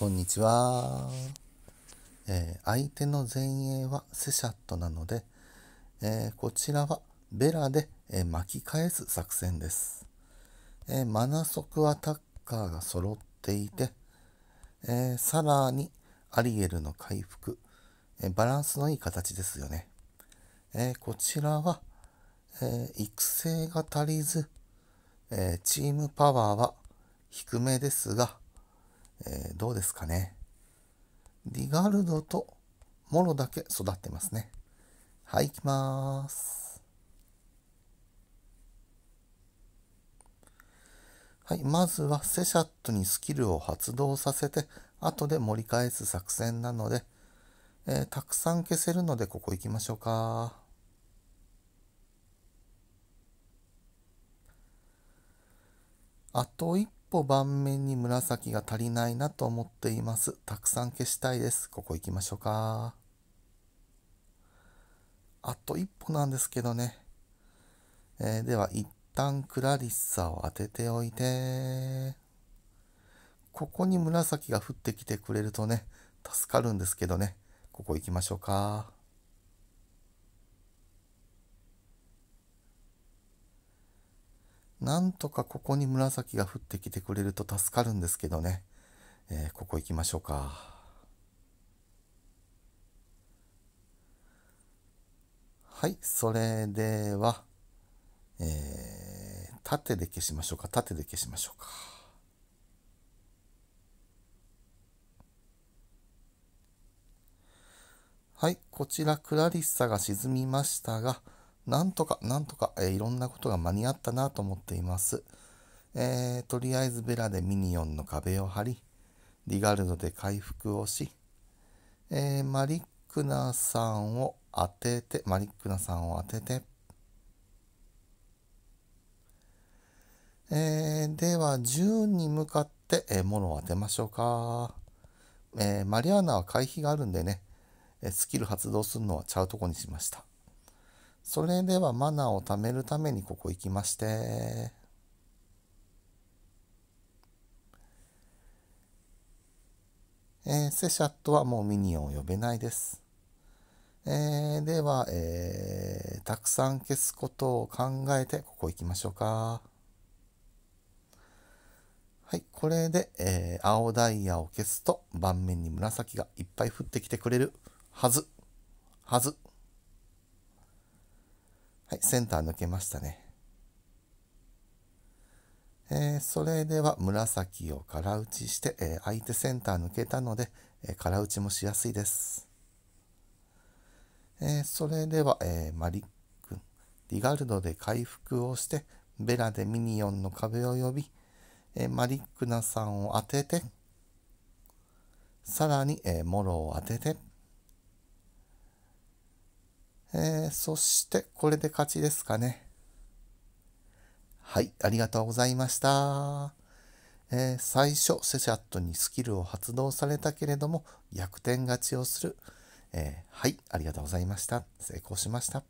こんにちは、えー、相手の前衛はセシャットなので、えー、こちらはベラで、えー、巻き返す作戦です、えマナソクアタッカーが揃っていて、えさらにアリエルの回復、えバランスのいい形ですよね、えこちらは、え育成が足りず、えチームパワーは低めですがえー、どうですかね。ディガルドとモロだけ育ってますね。はい、行きます。はい、まずはセシャットにスキルを発動させて、後で盛り返す作戦なので、えー、たくさん消せるので、ここ行きましょうか。あと1歩盤面に紫が足りないなと思っています。たくさん消したいです。ここ行きましょうか。あと一歩なんですけどね。えー、では、一旦クラリッサを当てておいて。ここに紫が降ってきてくれるとね、助かるんですけどね。ここ行きましょうか。なんとかここに紫が降ってきてくれると助かるんですけどね、えー、ここ行きましょうかはいそれでは、えー、縦で消しましょうか縦で消しましょうかはいこちらクラリッサが沈みましたがなんとかなんとか、えー、いろんなことが間に合ったなと思っています。えー、とりあえずベラでミニオンの壁を張り、リガルドで回復をし、えー、マリックナさんを当てて、マリックナさんを当てて、えー、では、10に向かって、えー、を当てましょうか。えー、マリアーナは回避があるんでね、えー、スキル発動するのはちゃうとこにしました。それではマナーを貯めるためにここ行きまして。えー、セシャットはもうミニオン呼べないです。えー、では、えー、たくさん消すことを考えて、ここ行きましょうか。はい、これで、えー、青ダイヤを消すと、盤面に紫がいっぱい降ってきてくれるはず。はず。はい、センター抜けましたね。えー、それでは紫を空打ちして、えー、相手センター抜けたので、えー、空打ちもしやすいです。えそれでは、えマリック、リガルドで回復をして、ベラでミニオンの壁を呼び、えマリックナさんを当てて、さらに、えモロを当てて、えー、そしてこれで勝ちですかね。はい、ありがとうございました。えー、最初、セシャットにスキルを発動されたけれども、逆転勝ちをする。えー、はい、ありがとうございました。成功しました。